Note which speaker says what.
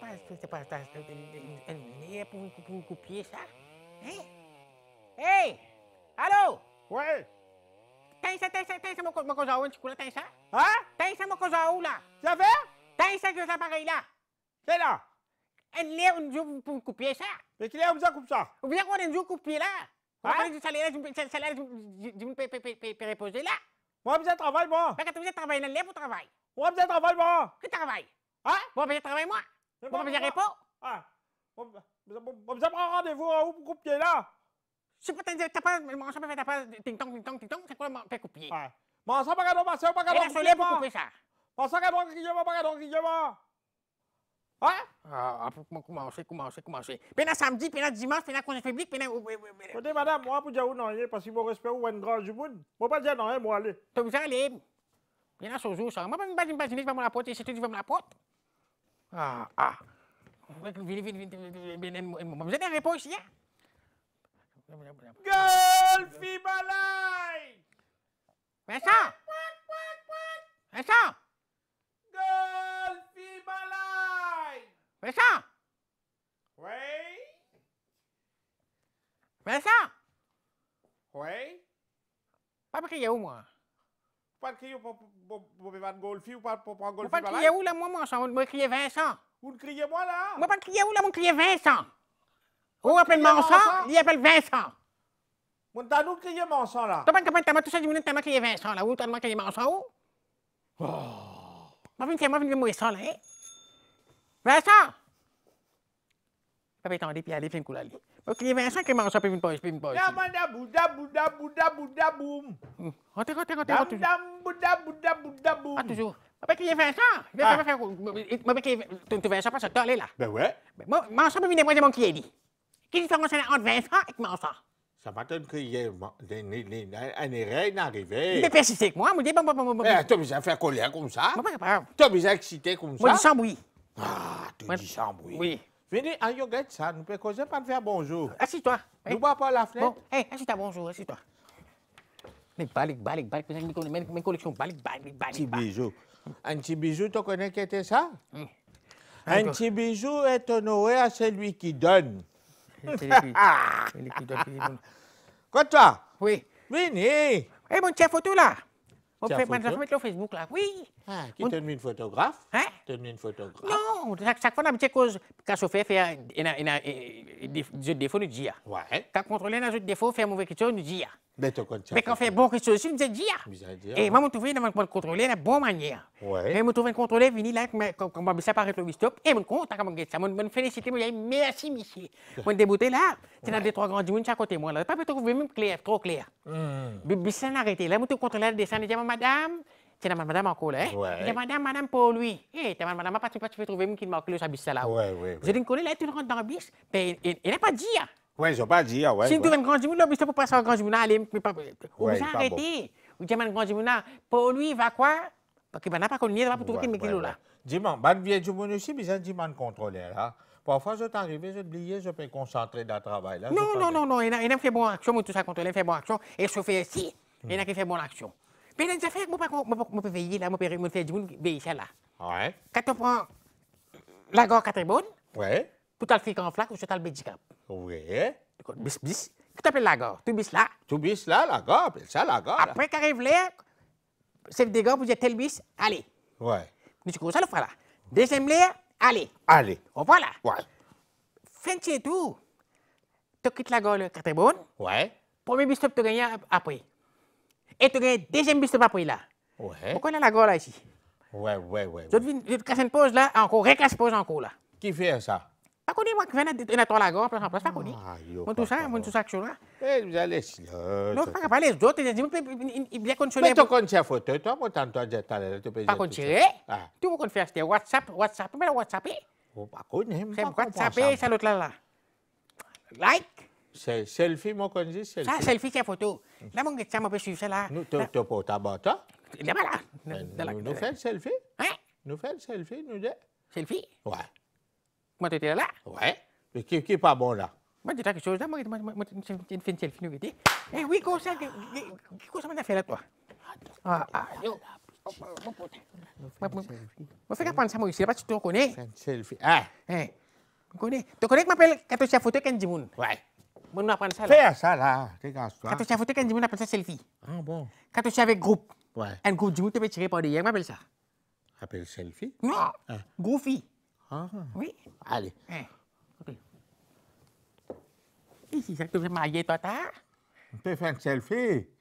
Speaker 1: capaz de passar é por cupia, sabe? Hein? Ei! Alô! Ué? Tem essa, tem essa, tem essa mocosa onde cura, tem essa? Hã? Tem essa mocosa lá. Já vê? Tem essa que eu já paguei lá. Sei lá. É leu um jogo por cupia, sabe? É que leu um jogo cupia. O Bia agora é um jogo cupia lá. Vai fazer o salário, salário de um reposer lá. Vamos fazer trabalho bom. Pega tu fazer trabalho, não né? leva o trabalho. Vamos fazer trabalho bom. Que trabalho? Hã? Vamos fazer trabalho, moi. vous ne pas? Ah. vous avez rendez-vous en haut pour couper là. Je sais pas, pas, pas, tong ting-tong, c'est quoi couper? Mon pas ma pas couper. la pour ça. va, pas un qui Hein? Ah, ah pour commencer, commencer, commencer. samedi, puis dimanche, puis là, congé public, puis là. Écoutez, madame, moi, pour dire où non, parce que ou un grand du moi, pas dire non, hein, moi, aller. tout aller? là, jour, ça. la et si tu veux me la Ah, à, ah. À. Vini, vini, vini, vini, vini, venez poi, sì? Golfi
Speaker 2: Malai!
Speaker 1: Mè sao? Mè sao?
Speaker 2: Golfi Malai!
Speaker 1: Mè sao? Huế! Mè sao? Huế! Ba cái gì mà?
Speaker 2: Vous Pas crier pour pas de golfi ou pas pour prendre golfi. Pas crier où là
Speaker 1: moi mon sang, moi crier Vincent.
Speaker 2: Vous criez moi là Moi pas
Speaker 1: crier où là, Mon crier Vincent. Vous appelez mon il appelle Vincent. Mon tanou crier mon sang là. T'as pas capable t'as tout ça du monde t'as crier Vincent là, ou t'as crier mon où Oh. Moi vinn moi vinn moi Vincent là. Hein. Vincent. Papa attendez puis allez fin couler. Ok, Vincent qui ça, une poche, dabou, dabou, Ah, toujours. Vincent. Vincent, là. Ben ouais. Moi, mon qui est Qu'est-ce qui se entre Vincent et
Speaker 2: Ça m'attend qu'il y ait Mais moi, bon, bon, bon, besoin de faire colère comme ça? besoin comme ça? Moi, sans bruit. Ah, tu dis sans Oui. Venez, à Yoguet, ça, nous peut causer, pas de faire bonjour. Assis-toi. Nous bois pas la fenêtre. Bon, hey, assis-toi, bonjour, assieds toi Mais balik, balik, balik, mes collections, balik, balik, balik. Petit bijou. Un petit bijou, tu connais qui était ça? Hum. Un petit bijou est honoré à celui qui donne. Ah Quoi, toi? Oui. Venez. Eh, mon chef photo là. On peut mettre
Speaker 1: sur Facebook là. Oui.
Speaker 2: Ah, qui und, une photographe? Hä? une photographe. Non,
Speaker 1: chaque fois, on a dit cause, quand je fais, faire,
Speaker 2: il a défaut, nous dit. Ouais.
Speaker 1: Quand contrôler un jeu de défaut, faire mauvaise question, nous dit.
Speaker 2: Mais quand on
Speaker 1: fait bonne question aussi, nous dit. Et moi, je trouve que je contrôler de bonne manière. Ouais. Mais je trouve que contrôler, venir là, comme on ça séparer le stop, et je compte, quand je ça, je félicite, je dis merci, monsieur. Je débouter là, c'est dans des trois grands dunes à côté de moi. Je pas peux pas trouver vous même clair, trop clair. Mmh. Bissé arrêté. Là, je contrôler le dessin, je dis, madame, t'es la madame encore là. Ouais. La madame, madame pour lui. Eh, t'es la madame, pas tu peux trouver une qui marque le sabis là. Ouais, ouais. Je ne connais là, tu rentres dans le bis. Ben, il n'a pas dit. Hein. Ouais,
Speaker 2: je pas dit, ah ouais. Si tu veux un
Speaker 1: grand jumeau, le bis, tu peux passer un grand jumeau, allez, mais pas. Ou j'ai arrêté. Ou j'ai un grand jumeau,
Speaker 2: pour lui, va quoi? Parce qu'il n'a pas connu, il va pour trouver qui est là. Dis-moi, ben, viens du monde aussi, mais j'ai dit, man, contrôler là. Parfois, je t'arrive, je t'oublie, je peux me concentrer dans le travail. Là, non, non,
Speaker 1: non, non, il a fait bonne action, mais tout ça contrôle, il fait bonne action. Et je fais si, il a fait bonne action. Mais les affaires, je ne peux pas payer, là, je peux faire du monde, mais là. Ouais. Quand tu prends la gare Catribonne, ouais. pour t'as le un en flac ou t'as le médicament.
Speaker 2: Ouais. Bis, bis. Tu t'appelles la gare. Tu bis là. Tu bis là, la gare, appelle ça la gare. Après
Speaker 1: qu'arrive l'air, chef de gare, vous dites tel bis, allez. Ouais. Mais tu commences ça, le faire là. Deuxième l'air, allez. Allez. Au va Ouais. Fin de chez tout. Tu quittes la gare Catribonne. Ouais. Premier bis, tu gagner après. Et tu as deuxième bus de là. Ouais. on la gore ici?
Speaker 2: Ouais, ouais, ouais.
Speaker 1: Je te casse une pause là, encore, pause encore là.
Speaker 2: Qui fait ça?
Speaker 1: Pas connu, moi, qui viens toi la place en place, pas connu. Ah, moi, tout ça, moi,
Speaker 2: tout ça que je suis là. Eh, vous allez Non, pas capable, les autres, ils bien Mais tu connais la photo, toi, moi, t'entends, j'ai tu peux Pas Ah. Tu veux
Speaker 1: faire, WhatsApp, WhatsApp, mais WhatsApp. Eh?
Speaker 2: Oh, pas connu, WhatsApp,
Speaker 1: eh, Like.
Speaker 2: C'est selfie mon qu'on dit selfie. Ça, selfie c'est photo. Là mon gars, là. tu tu Là Nous selfie. Nous selfie nous Selfie. Ouais. Moi tu là. Ouais. qui pas bon là? Moi j'ai quelque chose là, moi
Speaker 1: selfie nous dit. Eh oui, ça ça toi? Ah ah, tu Ah. Tu connais? Tu que tu Ouais. Mana apa salah? Saya
Speaker 2: salah. Saya kan salah. Kata
Speaker 1: saya fotokan kan jemuna pasal selfie. Ah, bon. Kata saya avec groupe. Ouais. And groupe jemuna tu cerai pada yang apa ça?
Speaker 2: Appelle selfie? No. Ah.
Speaker 1: Goofy. Ah. Oui. Allez. Eh. Okay. Ici, ça que je m'aille toi ta.
Speaker 2: Tu selfie.